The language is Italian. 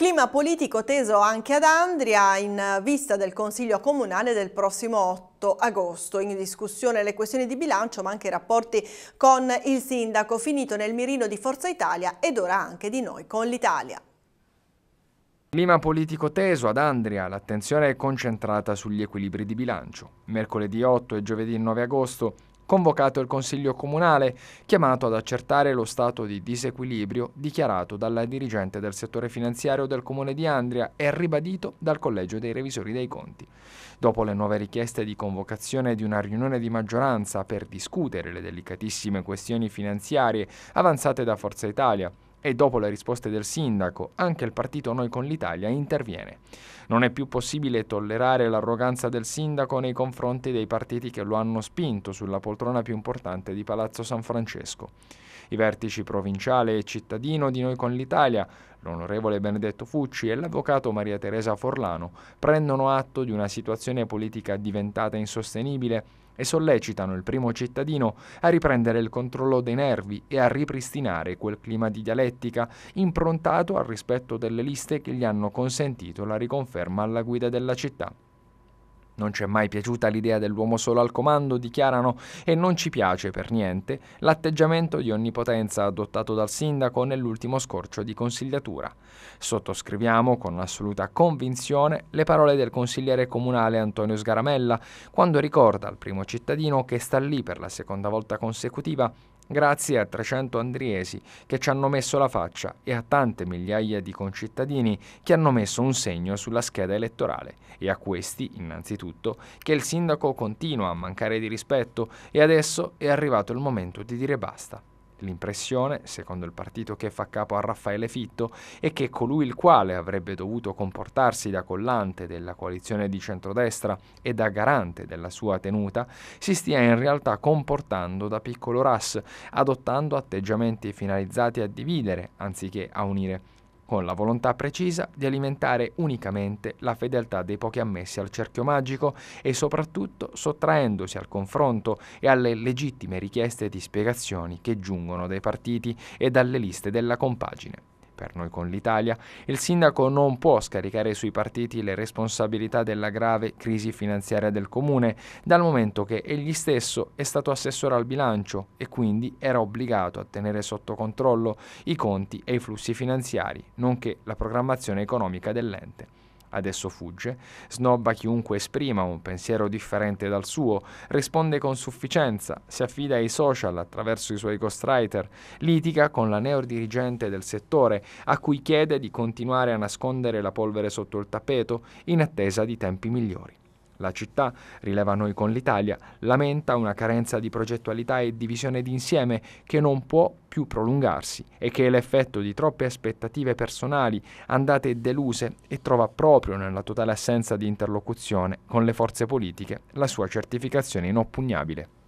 Clima politico teso anche ad Andria in vista del Consiglio Comunale del prossimo 8 agosto. In discussione le questioni di bilancio ma anche i rapporti con il sindaco finito nel mirino di Forza Italia ed ora anche di noi con l'Italia. Clima politico teso ad Andria, l'attenzione è concentrata sugli equilibri di bilancio. Mercoledì 8 e giovedì 9 agosto convocato il Consiglio Comunale, chiamato ad accertare lo stato di disequilibrio dichiarato dalla dirigente del settore finanziario del Comune di Andria e ribadito dal Collegio dei Revisori dei Conti. Dopo le nuove richieste di convocazione di una riunione di maggioranza per discutere le delicatissime questioni finanziarie avanzate da Forza Italia, e dopo le risposte del sindaco, anche il partito Noi con l'Italia interviene. Non è più possibile tollerare l'arroganza del sindaco nei confronti dei partiti che lo hanno spinto sulla poltrona più importante di Palazzo San Francesco. I vertici provinciale e cittadino di Noi con l'Italia, l'onorevole Benedetto Fucci e l'avvocato Maria Teresa Forlano, prendono atto di una situazione politica diventata insostenibile e sollecitano il primo cittadino a riprendere il controllo dei nervi e a ripristinare quel clima di dialettica improntato al rispetto delle liste che gli hanno consentito la riconferma alla guida della città. Non ci è mai piaciuta l'idea dell'uomo solo al comando, dichiarano, e non ci piace per niente l'atteggiamento di onnipotenza adottato dal sindaco nell'ultimo scorcio di consigliatura. Sottoscriviamo con assoluta convinzione le parole del consigliere comunale Antonio Sgaramella quando ricorda al primo cittadino che sta lì per la seconda volta consecutiva Grazie a 300 andriesi che ci hanno messo la faccia e a tante migliaia di concittadini che hanno messo un segno sulla scheda elettorale e a questi, innanzitutto, che il sindaco continua a mancare di rispetto e adesso è arrivato il momento di dire basta. L'impressione, secondo il partito che fa capo a Raffaele Fitto, è che colui il quale avrebbe dovuto comportarsi da collante della coalizione di centrodestra e da garante della sua tenuta, si stia in realtà comportando da piccolo ras, adottando atteggiamenti finalizzati a dividere anziché a unire con la volontà precisa di alimentare unicamente la fedeltà dei pochi ammessi al cerchio magico e soprattutto sottraendosi al confronto e alle legittime richieste di spiegazioni che giungono dai partiti e dalle liste della compagine per noi con l'Italia, il sindaco non può scaricare sui partiti le responsabilità della grave crisi finanziaria del comune, dal momento che egli stesso è stato assessore al bilancio e quindi era obbligato a tenere sotto controllo i conti e i flussi finanziari, nonché la programmazione economica dell'ente adesso fugge, snobba chiunque esprima un pensiero differente dal suo, risponde con sufficienza, si affida ai social attraverso i suoi ghostwriter, litiga con la neodirigente del settore, a cui chiede di continuare a nascondere la polvere sotto il tappeto in attesa di tempi migliori. La città, rileva noi con l'Italia, lamenta una carenza di progettualità e di visione d'insieme che non può più prolungarsi e che è l'effetto di troppe aspettative personali andate deluse e trova proprio nella totale assenza di interlocuzione con le forze politiche la sua certificazione inoppugnabile.